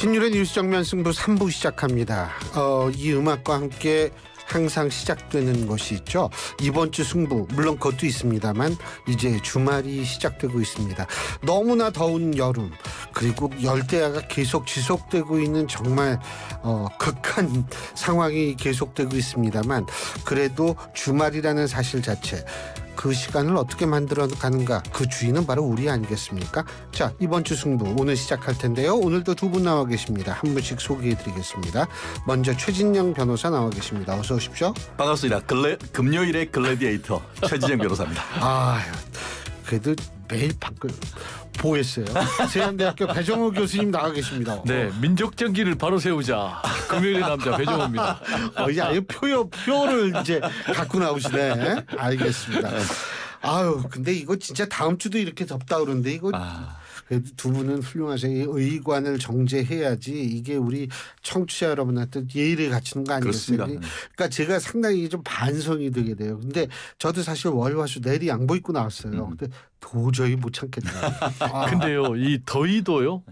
신유의 뉴스 정면 승부 3부 시작합니다. 어, 이 음악과 함께 항상 시작되는 것이 있죠. 이번 주 승부 물론 그것도 있습니다만 이제 주말이 시작되고 있습니다. 너무나 더운 여름 그리고 열대야가 계속 지속되고 있는 정말 어, 극한 상황이 계속되고 있습니다만 그래도 주말이라는 사실 자체 그 시간을 어떻게 만들어 가는가 그 주인은 바로 우리 아니겠습니까? 자 이번 주 승부 오늘 시작할 텐데요. 오늘도 두 분 나와 계십니다. 한 분씩 소개해드리겠습니다. 먼저 최진영 변호사 나와 계십니다. 어서 오십시오. 반갑습니다. 글래, 금요일의 글래디에이터 최진영 변호사입니다. 아 그래도 매일 밖을 보겠어요. 세안대학교 배정호 교수님 나가 계십니다. 네, 민족 정기를 바로 세우자. 금요일의 남자 배정호입니다. 어, 이제 아예 표요 표를 이제 갖고 나오시네. 알겠습니다. 네. 아유, 근데 이거 진짜 다음 주도 이렇게 덥다 그러는데 이거. 아... 그래도 두 분은 훌륭하세요. 의관을 정제해야지 이게 우리 청취자 여러분한테 예의를 갖추는 거 아니겠습니까? 그러니까 제가 상당히 좀 반성이 되게 돼요. 근데 저도 사실 월화수 내리 양보 입고 나왔어요. 음. 근데 도저히 못 참겠네요. 아. 근데요, 이 더위도요.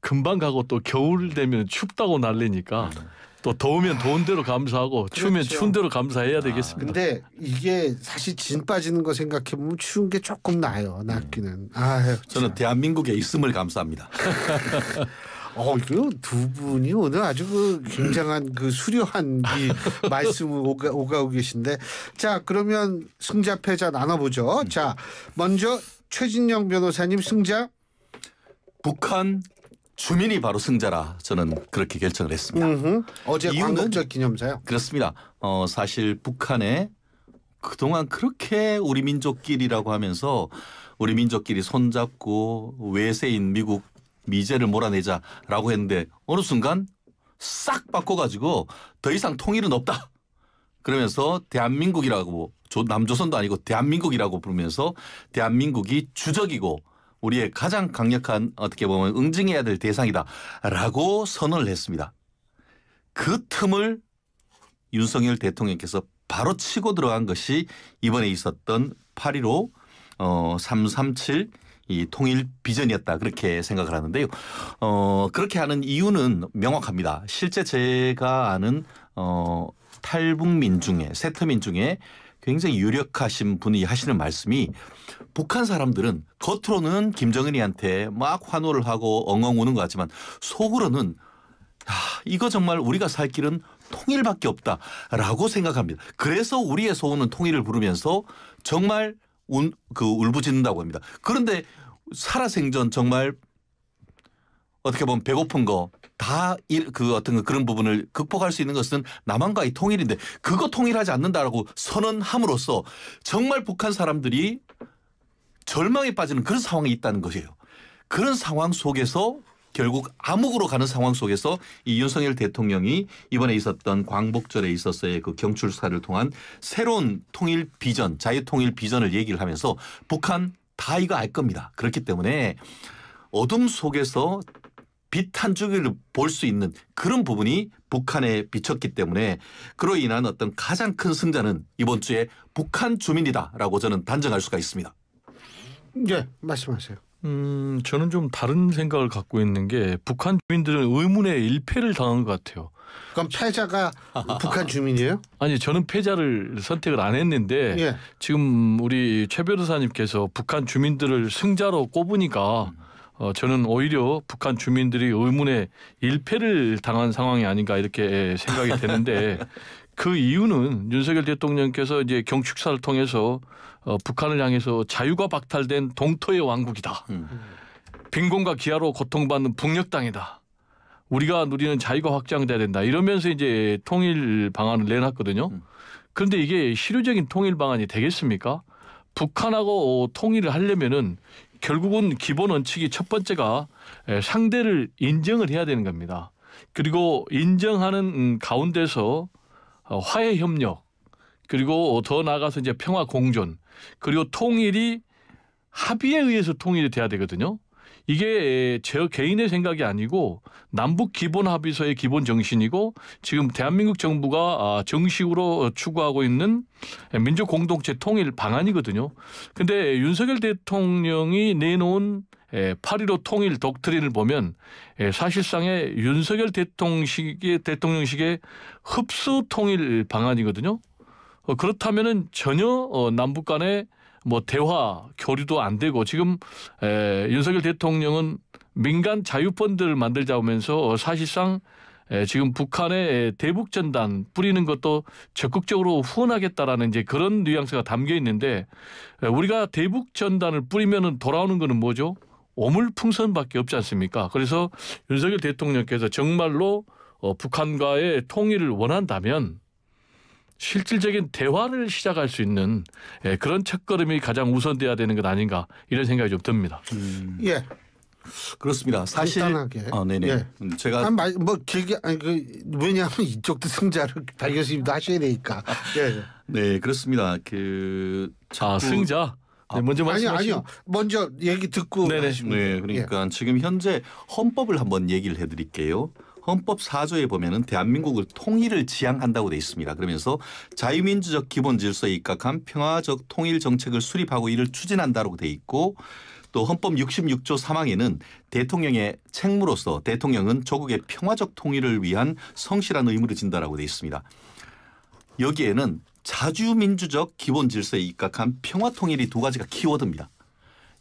금방 가고 또 겨울 되면 춥다고 날리니까 음. 또 더우면 더운 대로 감사하고 그렇죠. 추우면 추운 대로 감사해야 아, 되겠습니다. 아, 근데 이게 사실 진 빠지는 거 생각해 보면 추운 게 조금 나아 낫기는. 음. 아유, 저는 대한민국에 있음을 감사합니다. 어, 그두 분이 오늘 아주 그 굉장한 그 수려한 이 말씀을 오가, 오가고 계신데 자 그러면 승자 패자 나눠보죠. 음. 자 먼저 최진영 변호사님 승자 북한 주민이 바로 승자라 저는 그렇게 결정을 했습니다. 음흠. 어제 광복절 기념사요? 그렇습니다. 어, 사실 북한에 그동안 그렇게 우리 민족끼리라고 하면서 우리 민족끼리 손잡고 외세인 미국 미제를 몰아내자라고 했는데 어느 순간 싹 바꿔가지고 더 이상 통일은 없다. 그러면서 대한민국이라고 남조선도 아니고 대한민국이라고 부르면서 대한민국이 주적이고 우리의 가장 강력한 어떻게 보면 응징해야 될 대상이다라고 선언을 했습니다. 그 틈을 윤석열 대통령께서 바로 치고 들어간 것이 이번에 있었던 8.15 어, 337 이 통일 비전이었다 그렇게 생각을 하는데요. 어, 그렇게 하는 이유는 명확합니다. 실제 제가 아는 어, 탈북민 중에 세트민 중에 굉장히 유력하신 분이 하시는 말씀이 북한 사람들은 겉으로는 김정은이한테 막 환호를 하고 엉엉 우는 것 같지만 속으로는 야, 이거 정말 우리가 살 길은 통일밖에 없다라고 생각합니다. 그래서 우리의 소원은 통일을 부르면서 정말 운, 그 울부짖는다고 합니다. 그런데 살아생전 정말 어떻게 보면 배고픈 거 다 그 어떤 그 그런 부분을 극복할 수 있는 것은 남한과의 통일인데 그거 통일하지 않는다라고 선언함으로써 정말 북한 사람들이 절망에 빠지는 그런 상황이 있다는 것이에요. 그런 상황 속에서 결국 암흑으로 가는 상황 속에서 이 윤석열 대통령이 이번에 있었던 광복절에 있어서의 그 경출사를 통한 새로운 통일 비전, 자유 통일 비전을 얘기를 하면서 북한 다 이거 알 겁니다. 그렇기 때문에 어둠 속에서 빛한 줄기를 볼 수 있는 그런 부분이 북한에 비쳤기 때문에 그로 인한 어떤 가장 큰 승자는 이번 주에 북한 주민이다라고 저는 단정할 수가 있습니다. 네, 말씀하세요. 음, 저는 좀 다른 생각을 갖고 있는 게 북한 주민들은 의문의 일패를 당한 것 같아요. 그럼 패자가 북한 주민이에요? 아니 저는 패자를 선택을 안 했는데 예. 지금 우리 최 변호사님께서 북한 주민들을 승자로 꼽으니까 음. 어, 저는 오히려 북한 주민들이 의문에 일패를 당한 상황이 아닌가 이렇게 예, 생각이 되는데 그 이유는 윤석열 대통령께서 이제 경축사를 통해서 어, 북한을 향해서 자유가 박탈된 동토의 왕국이다. 음. 빈곤과 기아로 고통받는 북녘땅이다. 우리가 누리는 자유가 확장돼야 된다. 이러면서 이제 통일 방안을 내놨거든요. 음. 그런데 이게 실효적인 통일 방안이 되겠습니까? 북한하고 통일을 하려면은 결국은 기본 원칙이 첫 번째가 상대를 인정을 해야 되는 겁니다. 그리고 인정하는 음, 가운데서 어, 화해 협력 그리고 더 나아가서 이제 평화 공존 그리고 통일이 합의에 의해서 통일이 돼야 되거든요. 이게 제 개인의 생각이 아니고 남북 기본 합의서의 기본 정신이고 지금 대한민국 정부가 아, 정식으로 추구하고 있는 민족 공동체 통일 방안이거든요. 근데 윤석열 대통령이 내놓은 8.15 예, 통일 독트린을 보면 예, 사실상의 윤석열 대통령식의, 대통령식의 흡수 통일 방안이거든요. 어, 그렇다면은 전혀 어, 남북 간의 뭐 대화 교류도 안 되고 지금 에, 윤석열 대통령은 민간 자유펀드를 만들자면서 어, 사실상 에, 지금 북한의 대북 전단 뿌리는 것도 적극적으로 후원하겠다라는 이제 그런 뉘앙스가 담겨 있는데 에, 우리가 대북 전단을 뿌리면은 돌아오는 거는 뭐죠? 오물풍선밖에 없지 않습니까? 그래서 윤석열 대통령께서 정말로 어, 북한과의 통일을 원한다면 실질적인 대화를 시작할 수 있는 예, 그런 첫걸음이 가장 우선돼야 되는 것 아닌가 이런 생각이 좀 듭니다. 음. 예. 그렇습니다. 사실 간단하게. 아, 네네. 예. 음, 제가 아, 뭐 길게 아니 그 왜냐하면 이쪽도 승자를 발교수도 하셔야 되니까. 예. 네 그렇습니다. 그 자꾸... 아, 승자. 네, 아, 먼저 아니 아니요. 먼저 얘기 듣고 네네. 네, 그러니까 예. 지금 현재 헌법을 한번 얘기를 해드릴게요. 헌법 4조에 보면은 대한민국을 통일을 지향한다고 돼 있습니다. 그러면서 자유민주적 기본 질서에 입각한 평화적 통일 정책을 수립하고 이를 추진한다고 돼 있고 또 헌법 66조 3항에는 대통령의 책무로서 대통령은 조국의 평화적 통일을 위한 성실한 의무를 진다라고 돼 있습니다. 여기에는 자주민주적 기본 질서에 입각한 평화 통일이 두 가지가 키워드입니다.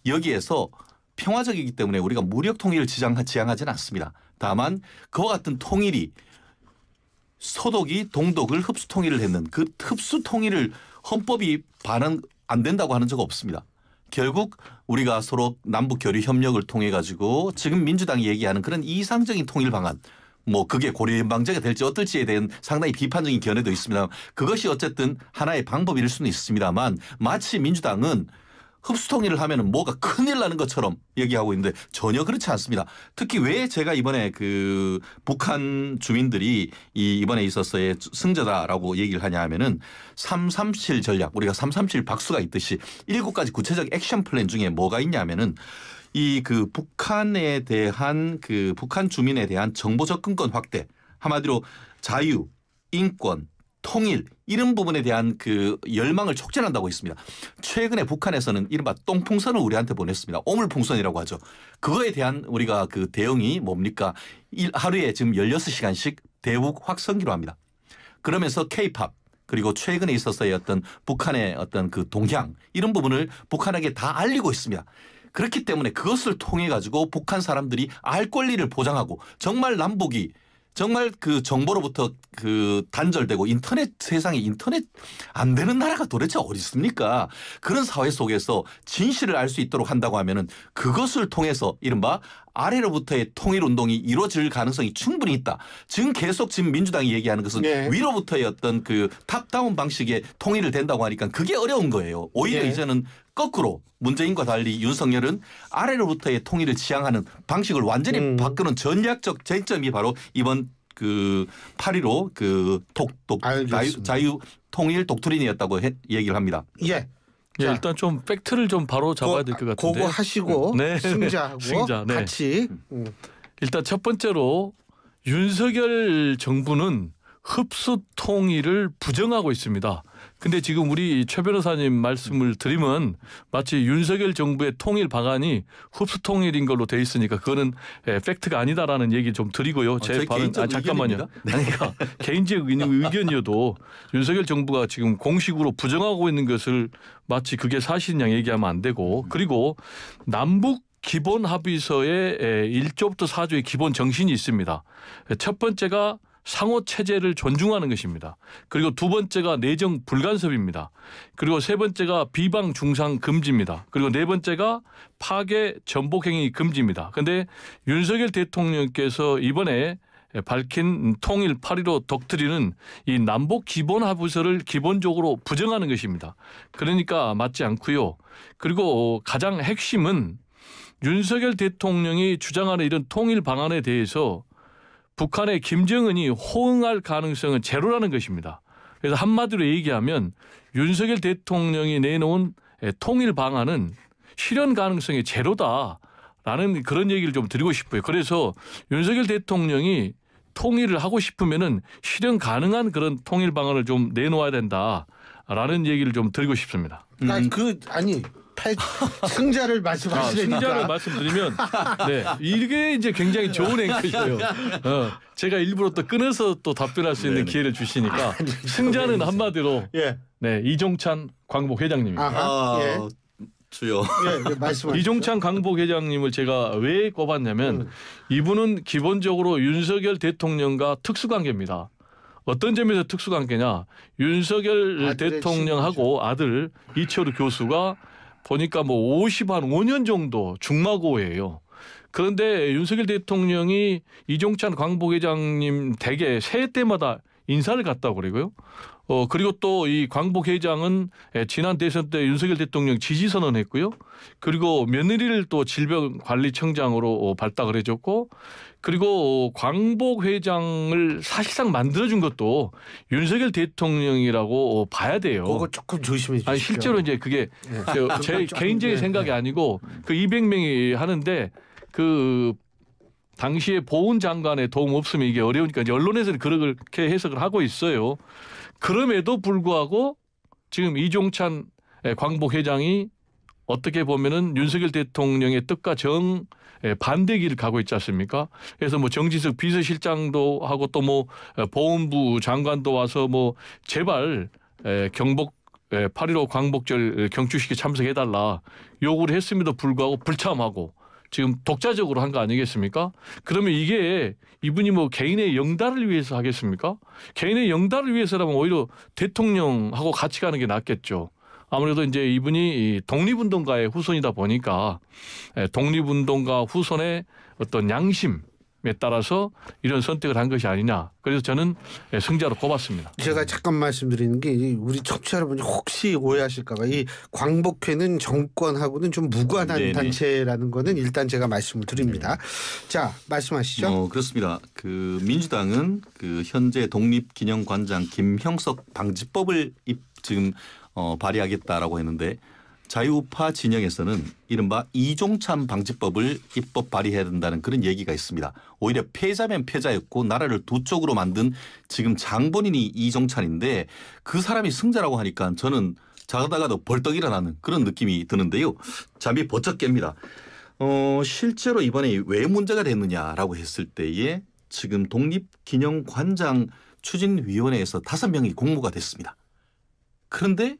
여기에서 평화적이기 때문에 우리가 무력 통일을 지향하지는 않습니다. 다만 그와 같은 통일이 소독이 동독을 흡수 통일을 했는 그 흡수 통일을 헌법이 반은 안 된다고 하는 적 없습니다. 결국 우리가 서로 남북 교류 협력을 통해 가지고 지금 민주당이 얘기하는 그런 이상적인 통일 방안 뭐 그게 고려연방제가 될지 어떨지에 대한 상당히 비판적인 견해도 있습니다. 그것이 어쨌든 하나의 방법일 수는 있습니다만 마치 민주당은 흡수통일을 하면 뭐가 큰일 나는 것처럼 얘기하고 있는데 전혀 그렇지 않습니다. 특히 왜 제가 이번에 그 북한 주민들이 이 이번에 있어서의 승자다라고 얘기를 하냐 하면은 337 전략 우리가 337 박수가 있듯이 일곱 가지 구체적 액션 플랜 중에 뭐가 있냐면은 하이그 북한에 대한 그 북한 주민에 대한 정보 접근권 확대 한마디로 자유, 인권, 통일 이런 부분에 대한 그 열망을 촉진한다고 했습니다 최근에 북한에서는 이른바 똥풍선을 우리한테 보냈습니다. 오물풍선이라고 하죠. 그거에 대한 우리가 그 대응이 뭡니까? 일, 하루에 지금 16시간씩 대북 확성기로 합니다. 그러면서 케이팝 그리고 최근에 있어서의 어떤 북한의 어떤 그 동향 이런 부분을 북한에게 다 알리고 있습니다. 그렇기 때문에 그것을 통해 가지고 북한 사람들이 알 권리를 보장하고 정말 남북이 정말 그 정보로부터 그 단절되고 인터넷 세상에 인터넷 안 되는 나라가 도대체 어디 있습니까? 그런 사회 속에서 진실을 알 수 있도록 한다고 하면은 그것을 통해서 이른바 아래로부터의 통일 운동이 이루어질 가능성이 충분히 있다. 지금 계속 지금 민주당이 얘기하는 것은 네. 위로부터의 어떤 그 탑다운 방식의 통일을 된다고 하니까 그게 어려운 거예요. 오히려 네. 이제는 거꾸로 문재인과 달리 윤석열은 아래로부터의 통일을 지향하는 방식을 완전히 음. 바꾸는 전략적 쟁점이 바로 이번 그8.15그 독독 자유, 자유 통일 독트린이었다고 해, 얘기를 합니다. 예. 예, 자, 일단 좀 팩트를 좀 바로 잡아야 될 것 같은데. 그거 하시고 음. 네. 승자하고 승자, 네. 같이. 음. 일단 첫 번째로 윤석열 정부는 흡수 통일을 부정하고 있습니다. 근데 지금 우리 최 변호사님 말씀을 드리면 마치 윤석열 정부의 통일 방안이 흡수 통일인 걸로 돼 있으니까 그거는 에, 예, 팩트가 아니다라는 얘기 좀 드리고요. 어, 제 아, 발언 아, 잠깐만요. 네. 아니 그러니까 개인적 의견이어도 윤석열 정부가 지금 공식으로 부정하고 있는 것을 마치 그게 사실인 양 얘기하면 안 되고 그리고 남북 기본 합의서에 1조부터 예, 4조의 기본 정신이 있습니다. 첫 번째가 상호 체제를 존중하는 것입니다. 그리고 두 번째가 내정 불간섭입니다. 그리고 세 번째가 비방 중상 금지입니다. 그리고 네 번째가 파괴 전복 행위 금지입니다. 그런데 윤석열 대통령께서 이번에 밝힌 통일 8 1로 덕트리는 이 남북 기본 합의서를 기본적으로 부정하는 것입니다. 그러니까 맞지 않고요. 그리고 가장 핵심은 윤석열 대통령이 주장하는 이런 통일 방안에 대해서 북한의 김정은이 호응할 가능성은 제로라는 것입니다. 그래서 한마디로 얘기하면 윤석열 대통령이 내놓은 통일 방안은 실현 가능성이 제로다라는 그런 얘기를 좀 드리고 싶어요. 그래서 윤석열 대통령이 통일을 하고 싶으면은 실현 가능한 그런 통일 방안을 좀 내놓아야 된다라는 얘기를 좀 드리고 싶습니다. 아, 음. 아니, 그 아니 8 승자를 말씀하시니까 아, 승자를 말씀드리면 네 이게 이제 굉장히 좋은 앵커예요. 어, 제가 일부러 또 끊어서 또 답변할 수 있는 네네. 기회를 주시니까 아, 아니, 승자는 한마디로 예. 네 이종찬 광복 회장님입니다. 아하, 예. 아, 주요. 예, 예, 이종찬 강복 회장님을 제가 왜 꼽았냐면 음. 이분은 기본적으로 윤석열 대통령과 특수관계입니다. 어떤 점에서 특수관계냐? 윤석열 대통령하고 아들 이철우 교수가 보니까 뭐 50, 한 5년 정도 중마고예요. 그런데 윤석열 대통령이 이종찬 광복회장님 댁에 새해 때마다 인사를 갔다고 그러고요. 어, 그리고 또 이 광복 회장은 예, 지난 대선 때 윤석열 대통령 지지 선언했고요. 그리고 며느리를 또 질병관리청장으로 어, 발탁을 해줬고 그리고 어, 광복 회장을 사실상 만들어준 것도 윤석열 대통령이라고 어, 봐야 돼요. 그거 조금 조심해 주시죠. 아니, 실제로 이제 그게 네. 제, 제 개인적인 네. 생각이 아니고 그 200명이 하는데 그 당시에 보훈 장관의 도움 없으면 이게 어려우니까 언론에서는 그렇게 해석을 하고 있어요. 그럼에도 불구하고 지금 이종찬 예, 광복 회장이 어떻게 보면은 윤석열 대통령의 뜻과 정 예, 반대 길을 가고 있지 않습니까? 그래서 뭐 정진석 비서실장도 하고 또뭐 예, 보훈부 장관도 와서 뭐 제발 경복 8.15 광복절 경축식에 참석해달라 요구를 했음에도 불구하고 불참하고 지금 독자적으로 한 거 아니겠습니까? 그러면 이게 이분이 뭐 개인의 영달을 위해서 하겠습니까? 개인의 영달을 위해서라면 오히려 대통령하고 같이 가는 게 낫겠죠. 아무래도 이제 이분이 독립운동가의 후손이다 보니까 예, 독립운동가 후손의 어떤 양심 에 따라서 이런 선택을 한 것이 아니냐. 그래서 저는 승자로 꼽았습니다. 제가 잠깐 말씀드리는 게 우리 청취자 여러분이 혹시 오해하실까봐 이 광복회는 정권하고는 좀 무관한 네네. 단체라는 거는 일단 제가 말씀을 드립니다. 네. 자 말씀하시죠. 어, 그렇습니다. 그 민주당은 그 현재 독립기념관장 김형석 방지법을 입, 지금 어, 발의하겠다라고 했는데 자유파 진영에서는 이른바 이종찬 방지법을 입법 발의해야 된다는 그런 얘기가 있습니다. 오히려 패자면 패자였고 나라를 두 쪽으로 만든 지금 장본인이 이종찬인데 그 사람이 승자라고 하니까 저는 자다가도 벌떡 일어나는 그런 느낌이 드는데요. 잠이 버쩍 깹니다. 어, 실제로 이번에 왜 문제가 됐느냐라고 했을 때에 지금 독립기념관장 추진위원회에서 다섯 명이 공모가 됐습니다. 그런데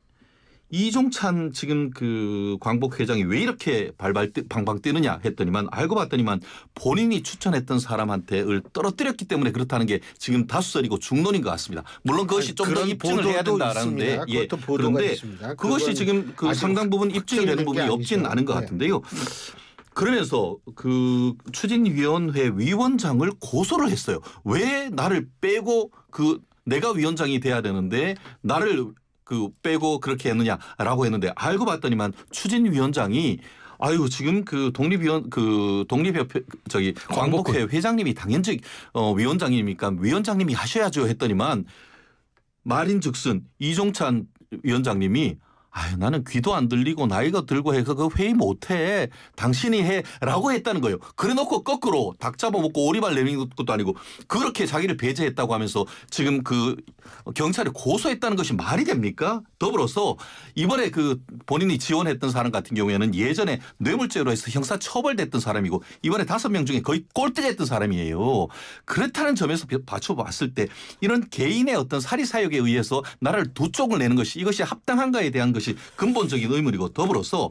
이종찬 지금 그 광복 회장이 왜 이렇게 발발 뜨, 방방 뛰느냐 했더니만 알고 봤더니만 본인이 추천했던 사람한테를 떨어뜨렸기 때문에 그렇다는 게 지금 다수설이고 중론인 것 같습니다. 물론 그것이 좀 더 입증을 해야 된다라는데 예. 그런데 그것이 지금 그 상당 부분 입증이 되는 부분이 없진 않은 것 네. 같은데요. 네. 그러면서 그 추진위원회 위원장을 고소를 했어요. 왜 나를 빼고 그 내가 위원장이 돼야 되는데 나를 그 빼고 그렇게 했느냐라고 했는데 알고 봤더니만 추진위원장이 아유 지금 그 독립위원 그 독립협회 저기 광복회 회장님이 당연직 어 위원장이니까 위원장님이 하셔야죠 했더니만 말인즉슨 이종찬 위원장님이 아유 나는 귀도 안 들리고 나이가 들고 해서 그 회의 못해 당신이 해라고 했다는 거예요. 그래놓고 거꾸로 닭 잡아먹고 오리발 내미는 것도 아니고 그렇게 자기를 배제했다고 하면서 지금 그 경찰에 고소했다는 것이 말이 됩니까? 더불어서 이번에 그 본인이 지원했던 사람 같은 경우에는 예전에 뇌물죄로 해서 형사 처벌됐던 사람이고 이번에 다섯 명 중에 거의 꼴등했던 사람이에요. 그렇다는 점에서 받쳐봤을 때 이런 개인의 어떤 사리사욕에 의해서 나를두 쪽을 내는 것이 이것이 합당한가에 대한 것이 것이 근본적인 의문이고 더불어서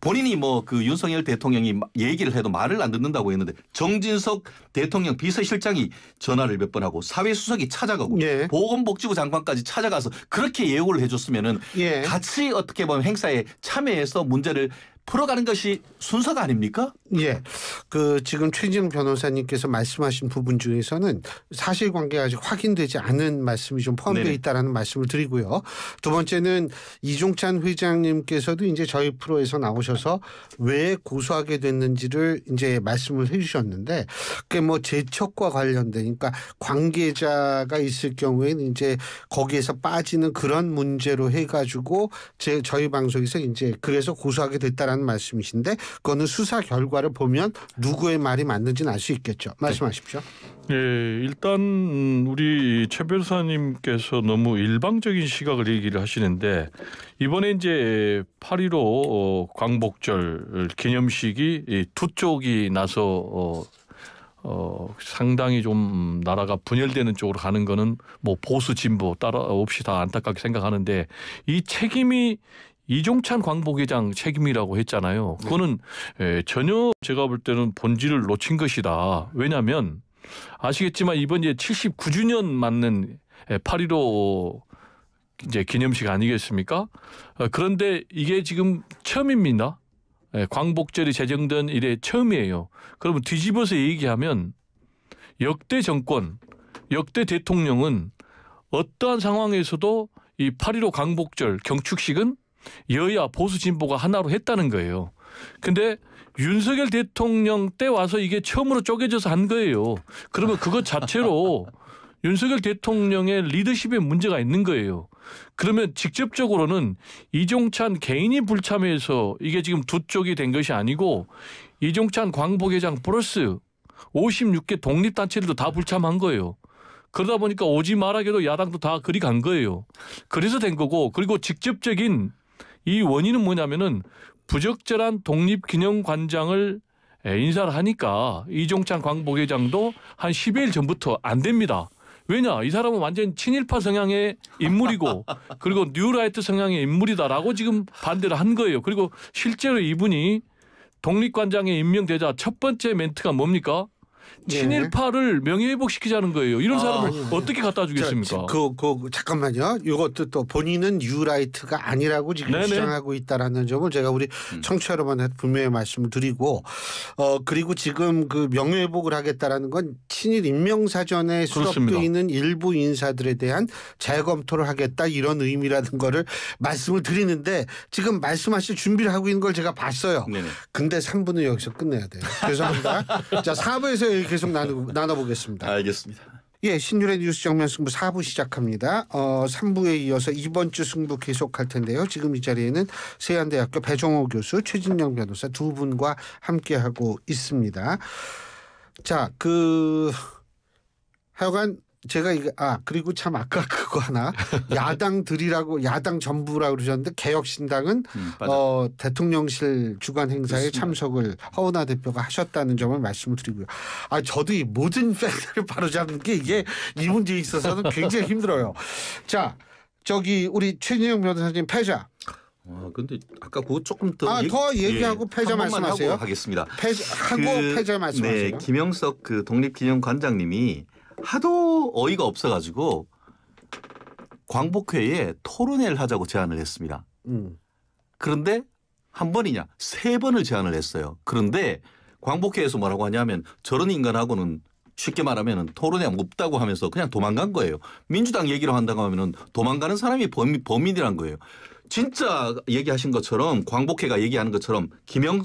본인이 뭐 그 윤석열 대통령이 얘기를 해도 말을 안 듣는다고 했는데 정진석 대통령 비서실장이 전화를 몇 번 하고 사회수석이 찾아가고 예. 보건복지부 장관까지 찾아가서 그렇게 예고를 해줬으면은 예. 같이 어떻게 보면 행사에 참여해서 문제를 풀어가는 것이 순서가 아닙니까? 예. 그 지금 최진 변호사님께서 말씀하신 부분 중에서는 사실관계가 아직 확인되지 않은 말씀이 좀 포함되어 있다라는 말씀을 드리고요. 두 번째는 이종찬 회장님께서도 이제 저희 프로에서 나오셔서 왜 고소하게 됐는지를 이제 말씀을 해주셨는데 그게 뭐 재척과 관련되니까 그러니까 관계자가 있을 경우에는 이제 거기에서 빠지는 그런 문제로 해가지고 제 저희 방송에서 이제 그래서 고소하게 됐다라는. 있다 말씀이신데 그거는 수사 결과를 보면 누구의 말이 맞는지는 알 수 있겠죠. 네. 말씀하십시오. 예, 일단 우리 최 변호사님께서 너무 일방적인 시각을 얘기를 하시는데 이번에 이제 8.15 어, 광복절 기념식이 두 쪽이 나서 어, 어, 상당히 좀 나라가 분열되는 쪽으로 가는 거는 뭐 보수 진보 따라 없이 다 안타깝게 생각하는데 이 책임이 이종찬 광복회장 책임이라고 했잖아요. 네. 그거는 네. 예, 전혀 제가 볼 때는 본질을 놓친 것이다. 왜냐하면 아시겠지만 이번 이제 79주년 맞는 8.15 예, 이제 기념식 아니겠습니까? 어, 그런데 이게 지금 처음입니다. 예, 광복절이 제정된 이래 처음이에요. 그러면 뒤집어서 얘기하면 역대 정권, 역대 대통령은 어떠한 상황에서도 이8.15 광복절 경축식은 여야 보수 진보가 하나로 했다는 거예요. 근데 윤석열 대통령 때 와서 이게 처음으로 쪼개져서 한 거예요. 그러면 그것 자체로 윤석열 대통령의 리더십에 문제가 있는 거예요. 그러면 직접적으로는 이종찬 개인이 불참해서 이게 지금 두 쪽이 된 것이 아니고 이종찬 광복회장 플러스 56개 독립단체들도 다 불참한 거예요. 그러다 보니까 오지 말하게도 야당도 다 그리 간 거예요. 그래서 된 거고 그리고 직접적인 이 원인은 뭐냐면은 부적절한 독립기념관장을 인사를 하니까 이종찬 광복회장도한 10일 전부터 안 됩니다. 왜냐 이 사람은 완전 친일파 성향의 인물이고 그리고 뉴라이트 성향의 인물이다라고 지금 반대를 한 거예요. 그리고 실제로 이분이 독립관장에 임명되자 첫 번째 멘트가 뭡니까? 네. 친일파를 명예회복시키자는 거예요. 이런 아, 사람을 아, 어떻게 갖다 주겠습니까? 그, 그 잠깐만요. 이것도 또 본인은 유라이트가 아니라고 지금 네네. 주장하고 있다라는 점을 제가 우리 음. 청취자 여러분 분명히 말씀을 드리고 어 그리고 지금 그 명예회복을 하겠다라는 건 친일 인명사전에 수록되어 있는 일부 인사들에 대한 재검토를 하겠다 이런 의미라는 거를 말씀을 드리는데 지금 말씀하실 준비를 하고 있는 걸 제가 봤어요. 네네. 근데 3분은 여기서 끝내야 돼요. 죄송합니다. 자 4부에서 얘기 계속 나누, 나눠보겠습니다. 알겠습니다. 예, 신유의 뉴스 정면 승부 4부 시작합니다. 어, 3부에 이어서 이번 주 승부 계속할 텐데요. 지금 이 자리에는 세안대학교 배종호 교수, 최진영 변호사 두 분과 함께하고 있습니다. 자, 그 하여간 제가 이거 아 그리고 참 아까 그거 하나 야당들이라고 야당 전부라고 그러셨는데 개혁신당은 음, 어 대통령실 주관 행사에 그렇습니다. 참석을 허은하 대표가 하셨다는 점을 말씀을 드리고요. 아 저도 이 모든 팩트를 바로잡는 게 이게 이 문제에 있어서는 굉장히 힘들어요. 자 저기 우리 최진영 변호사님 패자. 아 근데 아까 그거 조금 더, 아, 얘기, 더 얘기하고 예, 패자 말씀하세요. 하고 하겠습니다. 패자, 하고 그, 패자 말씀하세요. 네, 김영석 그 독립기념관장님이 하도 어이가 없어가지고 광복회에 토론회를 하자고 제안을 했습니다. 음. 그런데 한 번이냐 세 번을 제안을 했어요. 그런데 광복회에서 뭐라고 하냐면 저런 인간하고는 쉽게 말하면 토론회 없다고 하면서 그냥 도망간 거예요. 민주당 얘기로 한다고 하면 도망가는 사람이 범인, 범인이란 거예요. 진짜 얘기하신 것처럼 광복회가 얘기하는 것처럼 김영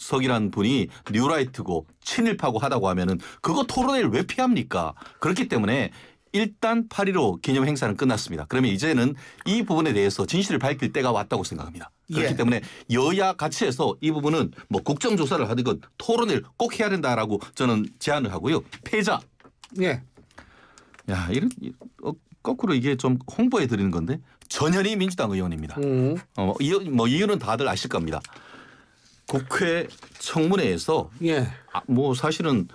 석이라는 분이 뉴라이트고 친일파고 하다고 하면은 그거 토론회를 왜 피합니까? 그렇기 때문에 일단 8.15 기념 행사는 끝났습니다. 그러면 이제는 이 부분에 대해서 진실을 밝힐 때가 왔다고 생각합니다. 그렇기 예. 때문에 여야 같이 해서 이 부분은 뭐 국정조사를 하든 토론을 꼭 해야 된다라고 저는 제안을 하고요. 패자. 예. 야, 이런, 어, 거꾸로 이게 좀 홍보해 드리는 건데 전현희 민주당 의원입니다. 음. 어, 이, 뭐 이유는 다들 아실 겁니다. 국회 청문회에서 예. 아, 뭐 사실은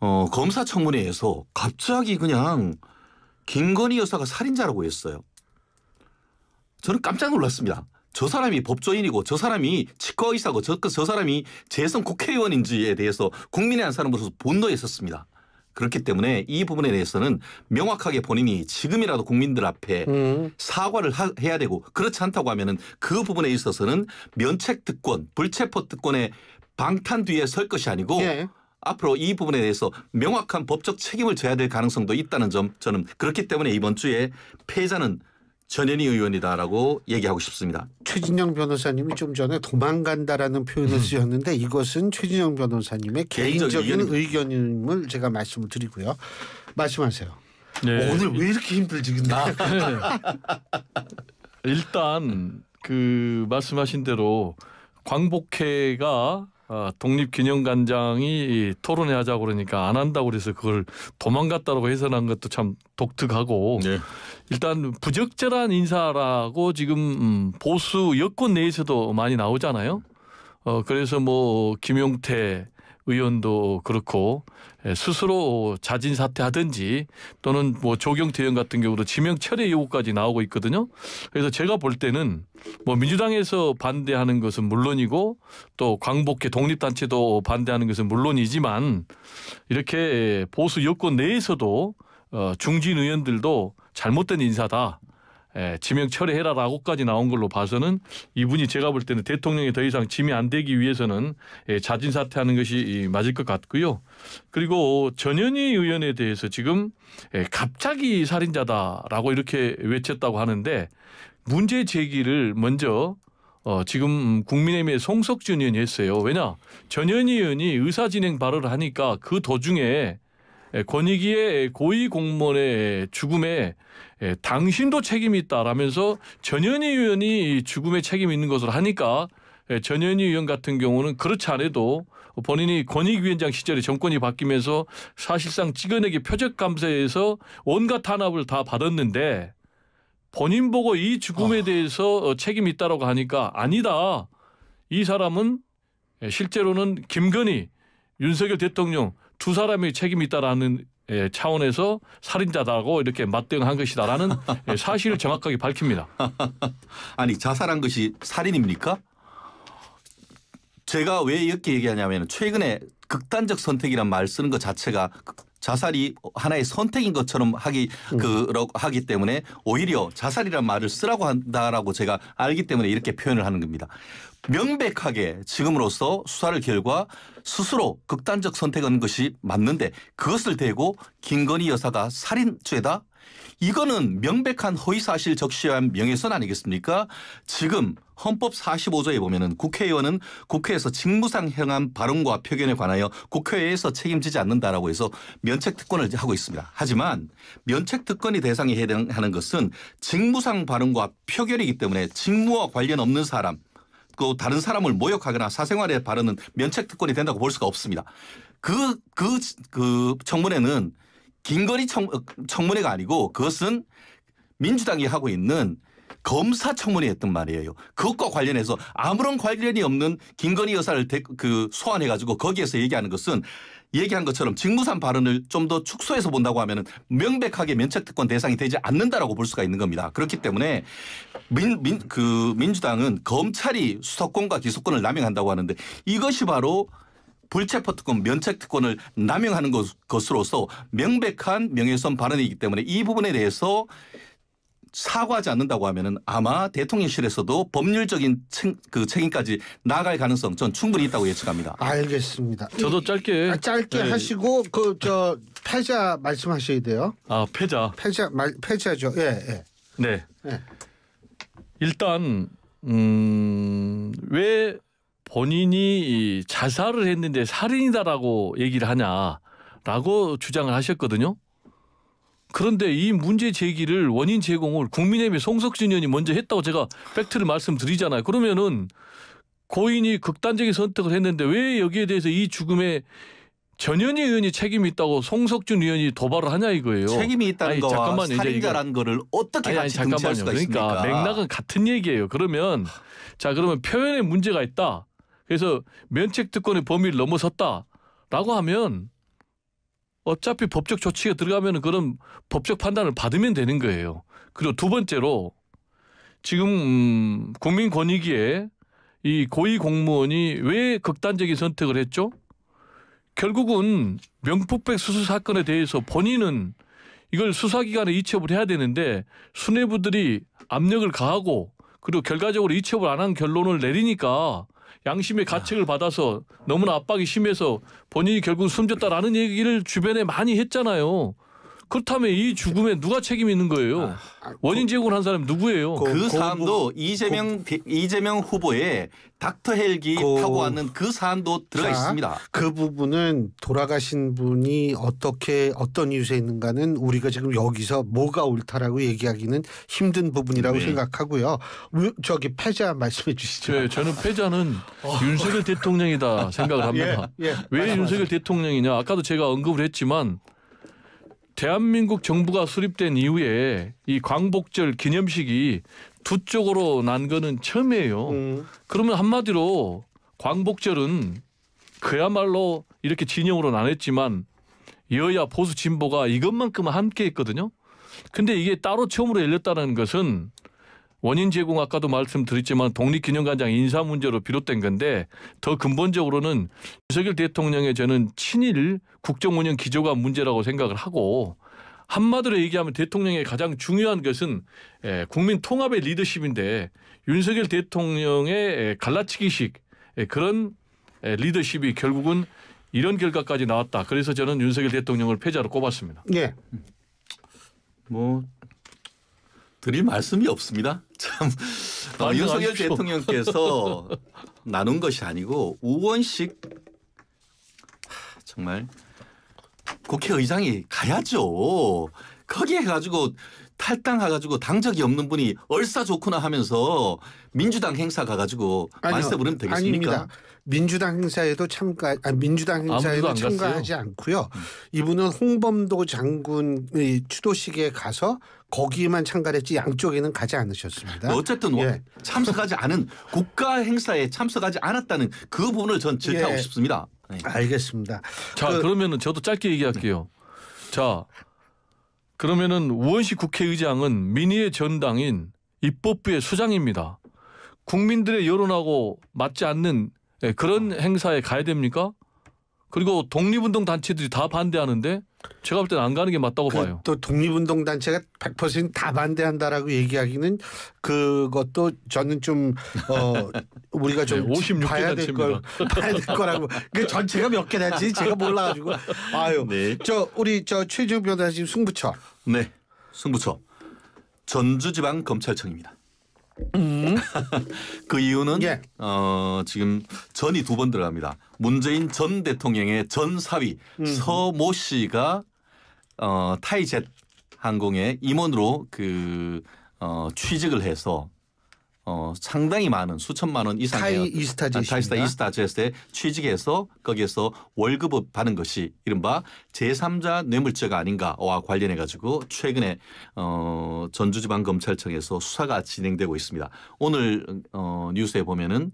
어, 검사 청문회에서 갑자기 그냥 김건희 여사가 살인자라고 했어요. 저는 깜짝 놀랐습니다. 저 사람이 법조인이고 저 사람이 치과 의사고 저, 그, 저 사람이 재선 국회의원인지에 대해서 국민의 한 사람으로서 본노에 있었습니다. 그렇기 때문에 이 부분에 대해서는 명확하게 본인이 지금이라도 국민들 앞에 음. 사과를 하, 해야 되고 그렇지 않다고 하면은 그 부분에 있어서는 면책 특권, 불체포 특권의 방탄 뒤에 설 것이 아니고 예. 앞으로 이 부분에 대해서 명확한 법적 책임을 져야 될 가능성도 있다는 점 저는 그렇기 때문에 이번 주에 패자는 전현희 의원이다라고 얘기하고 싶습니다. 최진영 변호사님이 좀 전에 도망간다라는 표현을 음. 쓰셨는데 이것은 최진영 변호사님의 개인적인, 개인 의견임을 제가 말씀을 드리고요. 말씀하세요. 네. 오늘 왜 이렇게 힘들지 근데. 아, 네. 일단 그 말씀하신 대로 광복회가 어, 독립기념관장이 토론회 하자 그러니까 안 한다고 그래서 그걸 도망갔다라고 해석한 것도 참 독특하고 네. 일단 부적절한 인사라고 지금 음, 보수 여권 내에서도 많이 나오잖아요. 어, 그래서 뭐 김용태 의원도 그렇고 예, 스스로 자진 사퇴하든지 또는 뭐 조경태 의원 같은 경우도 지명 철회 요구까지 나오고 있거든요. 그래서 제가 볼 때는 뭐 민주당에서 반대하는 것은 물론이고 또 광복회 독립단체도 반대하는 것은 물론이지만 이렇게 보수 여권 내에서도 어, 중진 의원들도 잘못된 인사다. 예, 지명 철회해라라고까지 나온 걸로 봐서는 이분이 제가 볼 때는 대통령이 더 이상 짐이 안 되기 위해서는 예, 자진 사퇴하는 것이 맞을 것 같고요. 그리고 전현희 의원에 대해서 지금 예, 갑자기 살인자다라고 이렇게 외쳤다고 하는데 문제 제기를 먼저 어, 지금 국민의힘의 송석준 의원이 했어요. 왜냐 전현희 의원이 의사진행 발언을 하니까 그 도중에 예, 권익위의 고위 공무원의 죽음에 예, 당신도 책임이 있다라면서 전현희 의원이 죽음에 책임이 있는 것으로 하니까 예, 전현희 의원 같은 경우는 그렇지 않아도 본인이 권익위원장 시절에 정권이 바뀌면서 사실상 찍어내기 표적감세에서 온갖 탄압을 다 받았는데 본인 보고 이 죽음에 아. 대해서 어. 책임이 있다라고 하니까 아니다. 이 사람은 실제로는 김건희, 윤석열 대통령 두 사람의 책임이 있다라는 예, 차원에서 살인자다고 이렇게 맞대응한 것이다라는 예, 사실을 정확하게 밝힙니다. 아니 자살한 것이 살인입니까? 제가 왜 이렇게 얘기하냐면 최근에 극단적 선택이란 말 쓰는 것 자체가 자살이 하나의 선택인 것처럼 하기 그 음. 하기 때문에 오히려 자살이란 말을 쓰라고 한다라고 제가 알기 때문에 이렇게 표현을 하는 겁니다. 명백하게 지금으로서 수사를 결과 스스로 극단적 선택한 것이 맞는데 그것을 대고 김건희 여사가 살인죄다 이거는 명백한 허위사실 적시한 명예훼손 아니겠습니까? 지금 헌법 45조에 보면은 국회의원은 국회에서 직무상 행한 발언과 표현에 관하여 국회에서 책임지지 않는다라고 해서 면책 특권을 하고 있습니다. 하지만 면책 특권이 대상에 해당하는 것은 직무상 발언과 표결이기 때문에 직무와 관련 없는 사람 그 다른 사람을 모욕하거나 사생활에 발언은 면책 특권이 된다고 볼 수가 없습니다. 그, 그, 그 청문회는 긴거리 청, 어, 문회가 아니고 그것은 민주당이 하고 있는 검사 청문회였단 말이에요. 그것과 관련해서 아무런 관련이 없는 김건희 여사를 그 소환해 가지고 거기에서 얘기하는 것은 얘기한 것처럼 직무상 발언을 좀 더 축소해서 본다고 하면 명백하게 면책특권 대상이 되지 않는다라고 볼 수가 있는 겁니다. 그렇기 때문에 민, 민, 그 민주당은 검찰이 수사권과 기소권을 남용한다고 하는데 이것이 바로 불체포 특권, 면책 특권을 남용하는 것, 것으로서 명백한 명예훼손 발언이기 때문에 이 부분에 대해서 사과하지 않는다고 하면은 아마 대통령실에서도 법률적인 책, 그 책임까지 나갈 가능성 전 충분히 있다고 예측합니다. 알겠습니다. 저도 짧게 아, 짧게 네. 하시고 그저 패자 말씀하셔야 돼요. 아 패자. 패자 말 패자죠. 예. 예. 네. 예. 일단 음왜 본인이 자살을 했는데 살인이다라고 얘기를 하냐라고 주장을 하셨거든요. 그런데 이 문제 제기를 원인 제공을 국민의힘의 송석진 의원이 먼저 했다고 제가 팩트를 말씀드리잖아요. 그러면은 고인이 극단적인 선택을 했는데 왜 여기에 대해서 이 죽음에 전현희 의원이 책임이 있다고 송석준 의원이 도발을 하냐 이거예요. 책임이 있다는 아니, 거 잠깐만 살인자라는 거를 어떻게 아니, 아니, 같이 잠깐만요. 수가 그러니까 있습니까? 맥락은 같은 얘기예요. 그러면 자 그러면 표현에 문제가 있다. 그래서 면책 특권의 범위를 넘어섰다라고 하면 어차피 법적 조치가 들어가면 그런 법적 판단을 받으면 되는 거예요. 그리고 두 번째로 지금 음, 국민 권익위에 이 고위 공무원이 왜 극단적인 선택을 했죠? 결국은 명품백 수수 사건에 대해서 본인은 이걸 수사기관에 이첩을 해야 되는데 수뇌부들이 압력을 가하고 그리고 결과적으로 이첩을 안 한 결론을 내리니까 양심의 가책을 받아서 너무나 압박이 심해서 본인이 결국 숨졌다라는 얘기를 주변에 많이 했잖아요. 그렇다면 이 죽음에 누가 책임 있는 거예요? 아, 아, 원인 제공한 사람 누구예요? 그, 그 사안도 고, 이재명 고, 이재명 후보의 닥터 헬기 고, 타고 왔는 그 사안도 들어가 자, 있습니다. 그 부분은 돌아가신 분이 어떻게 어떤 이유에 있는가는 우리가 지금 여기서 뭐가 옳다라고 얘기하기는 힘든 부분이라고 네. 생각하고요. 저기 패자 말씀해 주시죠. 네, 저는 패자는 윤석열 대통령이다 생각을 예, 합니다. 예, 예. 왜 맞아, 윤석열 맞아. 대통령이냐? 아까도 제가 언급을 했지만 대한민국 정부가 수립된 이후에 이 광복절 기념식이 두 쪽으로 난 거는 처음이에요. 음. 그러면 한마디로 광복절은 그야말로 이렇게 진영으로 나눴지만 여야 보수 진보가 이것만큼은 함께 했거든요. 근데 이게 따로 처음으로 열렸다는 것은 원인 제공 아까도 말씀드렸지만 독립기념관장 인사 문제로 비롯된 건데 더 근본적으로는 윤석열 대통령의 저는 친일 국정운영 기조가 문제라고 생각을 하고 한마디로 얘기하면 대통령의 가장 중요한 것은 예, 국민 통합의 리더십인데 윤석열 대통령의 예, 갈라치기식 예, 그런 리더십이 결국은 이런 결과까지 나왔다. 그래서 저는 윤석열 대통령을 패자로 꼽았습니다. 예. 뭐 드릴 말씀이 없습니다. 참 어, 윤석열 대통령께서 나눈 것이 아니고 우원식 정말 국회의장이 가야죠. 거기에 가지고 탈당해가지고 당적이 없는 분이 얼싸 좋구나 하면서 민주당 행사 가가지고 말세 부르면 되겠습니까? 아닙니다. 민주당 행사에도 참가 아, 민주당 행사에도 참가하지 않고요. 음. 이분은 홍범도 장군의 추도식에 가서 거기만 참가했지 양쪽에는 가지 않으셨습니다. 뭐 어쨌든 뭐 예. 참석하지 않은 국가 행사에 참석하지 않았다는 그 부분을 전 질타하고 예. 싶습니다. 네. 알겠습니다. 자 그, 러면은 저도 짧게 얘기할게요. 자 그러면은 우원식 국회의장은 민의의 전당인 입법부의 수장입니다. 국민들의 여론하고 맞지 않는 네, 그런 행사에 가야 됩니까? 그리고 독립운동 단체들이 다 반대하는데 제가 볼 때는 안 가는 게 맞다고 그 봐요. 또 독립운동 단체가 100%다 반대한다라고 얘기하기는 그것도 저는 좀어 우리가 좀 네, 봐야 될걸 봐야 될 거라고. 그 전체가 몇개 단지 제가 몰라가지고 아유 네. 저 우리 저 최종 변호사님 승부처. 네 승부처 전주지방 검찰청입니다. 음. 그 이유는 예. 어, 지금 전이 두 번 들어갑니다. 문재인 전 대통령의 전 사위 음. 서모 씨가 어, 타이젯 항공의 임원으로 그 어, 취직을 해서 어, 상당히 많은 수천만 원 이상의 타이 스타 제스타 이스타 제스에 아, 취직해서 거기에서 월급을 받는 것이 이른바 제3자 뇌물죄가 아닌가와 관련해 가지고 최근에 어, 전주지방검찰청에서 수사가 진행되고 있습니다. 오늘 어, 뉴스에 보면은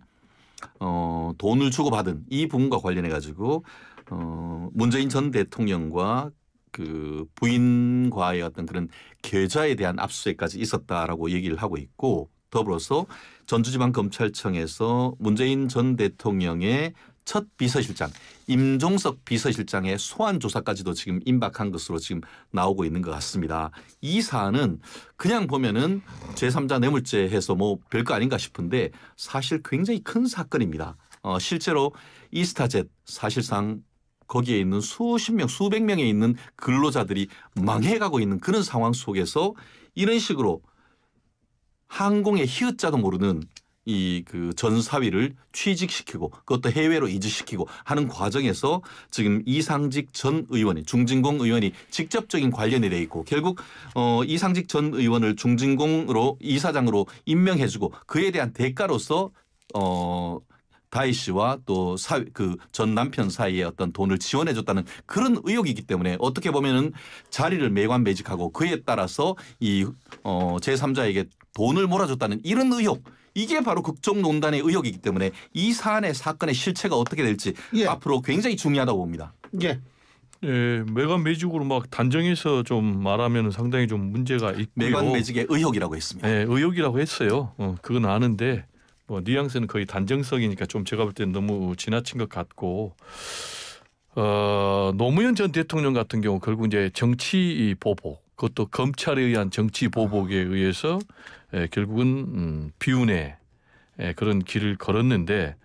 어, 돈을 주고받은 이 부분과 관련해 가지고 어, 문재인 전 대통령과 그 부인과의 어떤 그런 계좌에 대한 압수수색까지 있었다라고 얘기를 하고 있고 더불어서 전주지방검찰청에서 문재인 전 대통령의 첫 비서실장 임종석 비서실장의 소환 조사까지도 지금 임박한 것으로 지금 나오고 있는 것 같습니다. 이 사안은 그냥 보면은 제3자 뇌물죄 해서 뭐 별거 아닌가 싶은데 사실 굉장히 큰 사건입니다. 어, 실제로 이스타젯 사실상 거기에 있는 수십 명, 수백 명에 있는 근로자들이 망해가고 있는 그런 상황 속에서 이런 식으로 항공의 히읗자도 모르는 이 그 전사위를 취직시키고 그것도 해외로 이주시키고 하는 과정에서 지금 이상직 전 의원이 중진공 의원이 직접적인 관련이 돼 있고 결국 어 이상직 전 의원을 중진공으로 이사장으로 임명해주고 그에 대한 대가로서 어 다이 씨와 또그전 남편 사이에 어떤 돈을 지원해 줬다는 그런 의혹이기 때문에 어떻게 보면은 자리를 매관 매직하고 그에 따라서 이 어 제3자에게 돈을 몰아줬다는 이런 의혹 이게 바로 극정농단의 의혹이기 때문에 이 사안의 사건의 실체가 어떻게 될지 예. 앞으로 굉장히 중요하다고 봅니다. 예. 예, 매관 매직으로 막 단정해서 좀 말하면 상당히 좀 문제가 있고요. 매관 매직의 의혹이라고 했습니다. 예, 의혹이라고 했어요. 어, 그건 아는데 뭐 뉘앙스는 거의 단정성이니까 좀 제가 볼 때는 너무 지나친 것 같고 어, 노무현 전 대통령 같은 경우 결국 이제 정치 보복 그것도 검찰에 의한 정치 보복에 아. 의해서 에, 예, 결국은 음, 비운의 에, 예, 그런 길을 걸었는데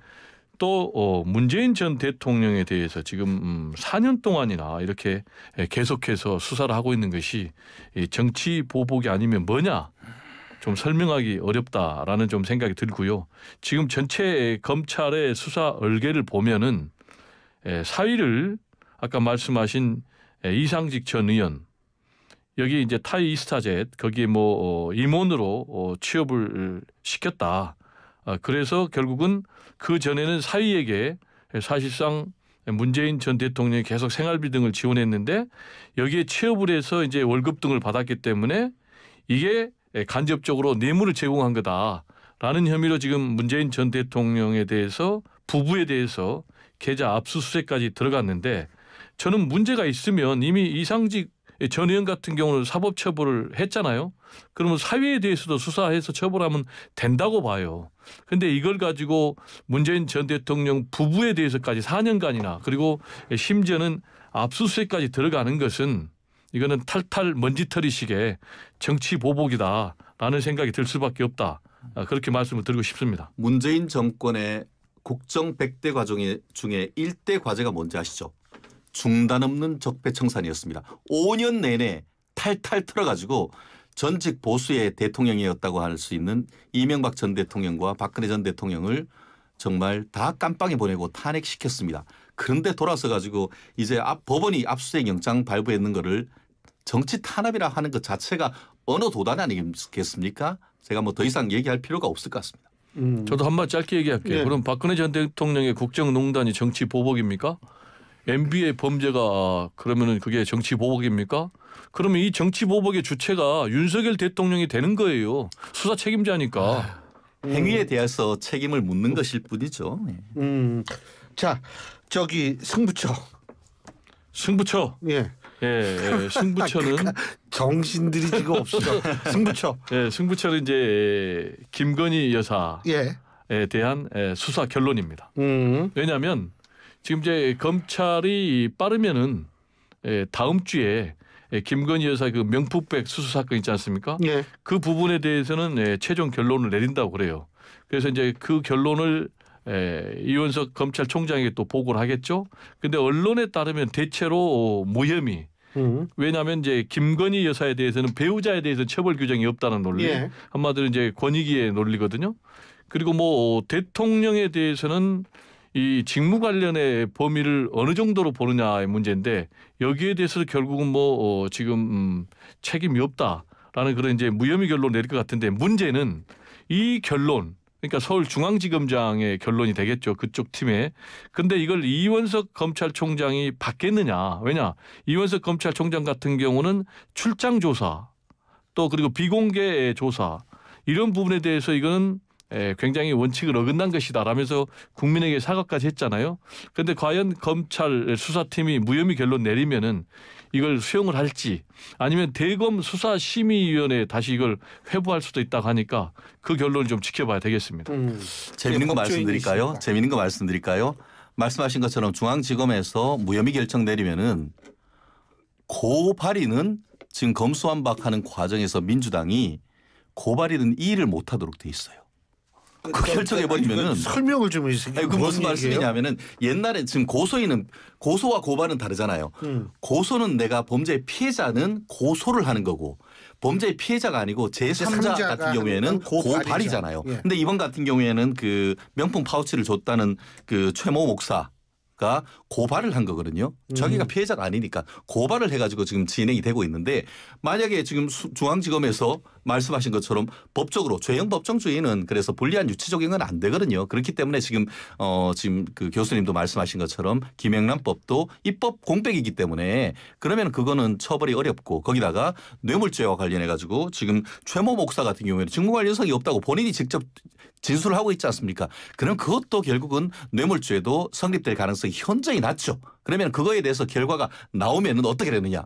또 어, 문재인 전 대통령에 대해서 지금 음, 4년 동안이나 이렇게 에, 예, 계속해서 수사를 하고 있는 것이 이 정치 보복이 아니면 뭐냐 좀 설명하기 어렵다라는 좀 생각이 들고요. 지금 전체 검찰의 수사 얼개를 보면은 예, 사위를 아까 말씀하신 예, 이상직 전 의원 여기 이제 타이 이스타젯 거기에 뭐 어, 임원으로 어, 취업을 시켰다. 아, 그래서 결국은 그 전에는 사위에게 예, 사실상 문재인 전 대통령이 계속 생활비 등을 지원했는데 여기에 취업을 해서 이제 월급 등을 받았기 때문에 이게 예, 간접적으로 뇌물을 제공한 거다라는 혐의로 지금 문재인 전 대통령에 대해서 부부에 대해서 계좌 압수수색까지 들어갔는데 저는 문제가 있으면 이미 이상직 전 의원 같은 경우는 사법처벌을 했잖아요. 그러면 사회에 대해서도 수사해서 처벌하면 된다고 봐요. 근데 이걸 가지고 문재인 전 대통령 부부에 대해서까지 4년간이나 그리고 심지어는 압수수색까지 들어가는 것은 이거는 탈탈 먼지털이식의 정치 보복이다라는 생각이 들 수밖에 없다. 아, 그렇게 말씀을 드리고 싶습니다. 문재인 정권의 국정 100대 과정의 중에 1대 과제가 뭔지 아시죠? 중단 없는 적폐청산이었습니다. 5년 내내 탈탈 털어가지고 전직 보수의 대통령이었다고 할 수 있는 이명박 전 대통령과 박근혜 전 대통령을 정말 다 깜빵에 보내고 탄핵시켰습니다. 그런데 돌아서 가지고 이제 앞, 법원이 압수수색 영장 발부했는 거를 정치 탄압이라 하는 것 자체가 어느 도단 아니겠습니까? 제가 뭐 더 이상 얘기할 필요가 없을 것 같습니다. 음. 저도 한마디 짧게 얘기할게요. 네. 그럼 박근혜 전 대통령의 국정농단이 정치 보복입니까? MB의 범죄가 그러면은 그게 정치 보복입니까? 그러면 이 정치 보복의 주체가 윤석열 대통령이 되는 거예요. 수사 책임자니까. 음. 행위에 대해서 책임을 묻는 것일 뿐이죠. 예. 음. 자, 저기 승부처. 승부처. 예. 예, 예. 예. 승부처는 아, 그러니까 정신들이 지금 없어. 승부처. 예, 승부처는 이제 김건희 여사에 예. 대한 예, 수사 결론입니다. 음. 왜냐하면 지금 이제 검찰이 빠르면은 예, 다음 주에 김건희 여사 그 명품백 수수 사건 있지 않습니까? 예. 그 부분에 대해서는 최종 결론을 내린다고 그래요. 그래서 이제 그 결론을 에, 예, 이원석 검찰총장에게 또 보고를 하겠죠. 근데 언론에 따르면 대체로 무혐의. 음. 왜냐하면 이제 김건희 여사에 대해서는 배우자에 대해서 처벌 규정이 없다는 논리. 예. 한마디로 이제 권익위의 논리거든요. 그리고 뭐 대통령에 대해서는 이 직무 관련의 범위를 어느 정도로 보느냐의 문제인데 여기에 대해서 결국은 뭐 어, 지금 음, 책임이 없다라는 그런 이제 무혐의 결론 내릴 것 같은데 문제는 이 결론 그러니까 서울중앙지검장의 결론이 되겠죠. 그쪽 팀에. 근데 이걸 이원석 검찰총장이 받겠느냐. 왜냐. 이원석 검찰총장 같은 경우는 출장 조사 또 그리고 비공개 조사 이런 부분에 대해서 이거는 굉장히 원칙을 어긋난 것이다 라면서 국민에게 사과까지 했잖아요. 그런데 과연 검찰 수사팀이 무혐의 결론 내리면은 이걸 수용을 할지 아니면 대검 수사 심의위원회에 다시 이걸 회부할 수도 있다 고 하니까 그 결론을 좀 지켜봐야 되겠습니다. 음. 재밌는 거 네, 말씀드릴까요? 있습니 재밌는 거 말씀드릴까요? 말씀하신 것처럼 중앙지검에서 무혐의 결정 내리면은 고발인은 지금 검수완박하는 과정에서 민주당이 고발인은 이의를 못하도록 돼 있어요. 그, 그 결정해 버리면은 설명을 좀 해주세요. 아니, 그 무슨 말씀이냐면은 옛날에 지금 고소인은 고소와 고발은 다르잖아요. 음. 고소는 내가 범죄의 피해자는 고소를 하는 거고 범죄의 피해자가 아니고 제3자 같은 경우에는 고발이잖아요. 예. 근데 이번 같은 경우에는 그 명품 파우치를 줬다는 그 최모 목사 가 그러니까 고발을 한 거거든요. 자기가 음. 피해자가 아니니까 고발을 해가지고 지금 진행이 되고 있는데 만약에 지금 중앙지검에서 말씀하신 것처럼 법적으로 죄형 법정주의는 그래서 불리한 유치적용은안 되거든요. 그렇기 때문에 지금 어 지금 그 교수님도 말씀하신 것처럼 김영란법도 입법 공백이기 때문에 그러면 그거는 처벌이 어렵고 거기다가 뇌물죄와 관련해 가지고 지금 최모 목사 같은 경우에는 직무관련성이 없다고 본인이 직접 진술을 하고 있지 않습니까? 그럼 그것도 결국은 뇌물죄도 성립될 가능성이 가능성이 현저히 낮죠. 그러면 그거에 대해서 결과가 나오면 어떻게 되느냐?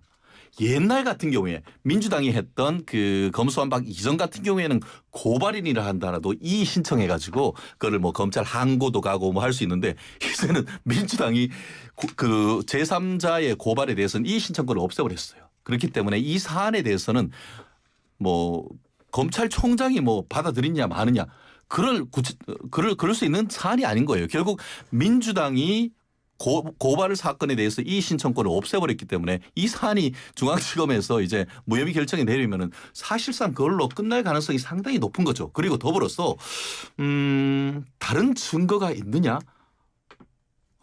옛날 같은 경우에 민주당이 했던 그 검수완박 이전 같은 경우에는 고발인이라 한 단어도 이 신청해 가지고 그거뭐 검찰 항고도 가고 뭐 할 수 있는데 이제는 민주당이 그 제3자의 고발에 대해서는 이 신청권을 없애버렸어요. 그렇기 때문에 이 사안에 대해서는 뭐 검찰총장이 뭐 받아들이냐 마느냐 그럴 그럴 그럴 수 있는 사안이 아닌 거예요. 결국 민주당이 고, 고발 사건에 대해서 이 신청권을 없애버렸기 때문에 이 사안이 중앙지검에서 이제 무혐의 결정이 내리면은 사실상 그걸로 끝날 가능성이 상당히 높은 거죠. 그리고 더불어서 음 다른 증거가 있느냐?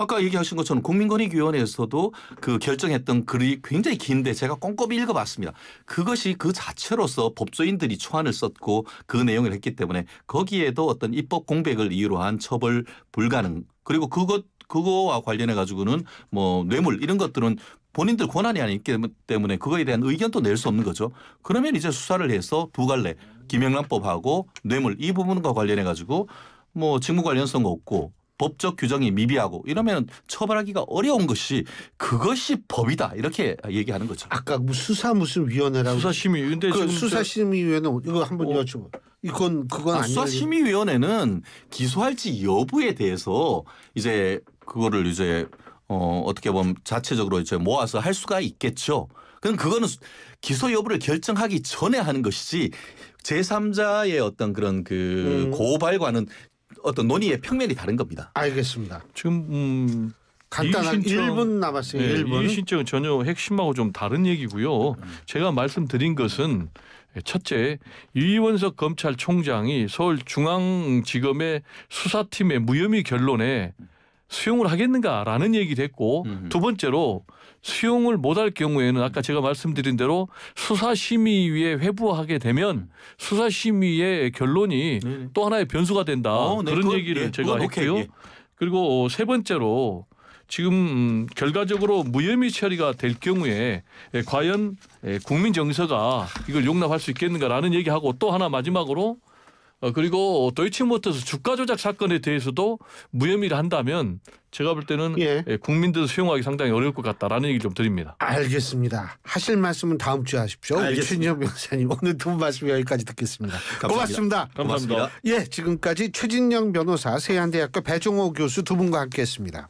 아까 얘기하신 것처럼 국민권익위원회에서도 그 결정했던 글이 굉장히 긴데 제가 꼼꼼히 읽어봤습니다. 그것이 그 자체로서 법조인들이 초안을 썼고 그 내용을 했기 때문에 거기에도 어떤 입법 공백을 이유로 한 처벌 불가능 그리고 그것 그거와 관련해 가지고는 뭐 뇌물 이런 것들은 본인들 권한이 아니기 때문에 그거에 대한 의견도 낼 수 없는 거죠. 그러면 이제 수사를 해서 두 갈래 김영란법하고 뇌물 이 부분과 관련해 가지고 뭐 직무 관련성 없고 법적 규정이 미비하고 이러면 처벌하기가 어려운 것이 그것이 법이다 이렇게 얘기하는 거죠. 아까 뭐 수사 무슨 위원회라고 수사심의 근데 그 수사심의위원회 이거 한번 어. 여쭤봐. 이건 그건 아, 수사심의위원회는 기소할지 여부에 대해서 이제 그거를 이제 어, 어떻게 보면 자체적으로 이제 모아서 할 수가 있겠죠. 그럼 그거는 기소 여부를 결정하기 전에 하는 것이지 제3자의 어떤 그런 그 음. 고발과는 어떤 논의의 평면이 다른 겁니다. 알겠습니다. 지금 음, 간단한 1분 남았어요. 네, 1분. 이의신청은 전혀 핵심하고 좀 다른 얘기고요. 제가 말씀드린 것은 첫째 이원석 검찰총장이 서울중앙지검의 수사팀의 무혐의 결론에 수용을 하겠는가라는 얘기됐고두 번째로 수용을 못 할 경우에는 아까 제가 말씀드린 대로 수사심의위에 회부하게 되면 음. 수사심의의 결론이 네. 또 하나의 변수가 된다 어, 네. 그런 그건, 얘기를 예. 제가 했고요. 예. 그리고 세 번째로 지금 결과적으로 무혐의 처리가 될 경우에 예, 과연 예, 국민 정서가 이걸 용납할 수 있겠는가라는 얘기하고 또 하나 마지막으로 어, 그리고 도이치모터스 주가 조작 사건에 대해서도 무혐의를 한다면 제가 볼 때는 예. 예 국민들 수용하기 상당히 어려울 것 같다라는 얘기 를좀 드립니다. 알겠습니다. 하실 말씀은 다음 주에 하십시오. 최진영 변호사님 오늘 두 분 말씀 여기까지 듣겠습니다. 감사합니다. 고맙습니다. 감사합니다. 고맙습니다. 예, 지금까지 최진영 변호사 세안대학교 배종호 교수 두 분과 함께했습니다.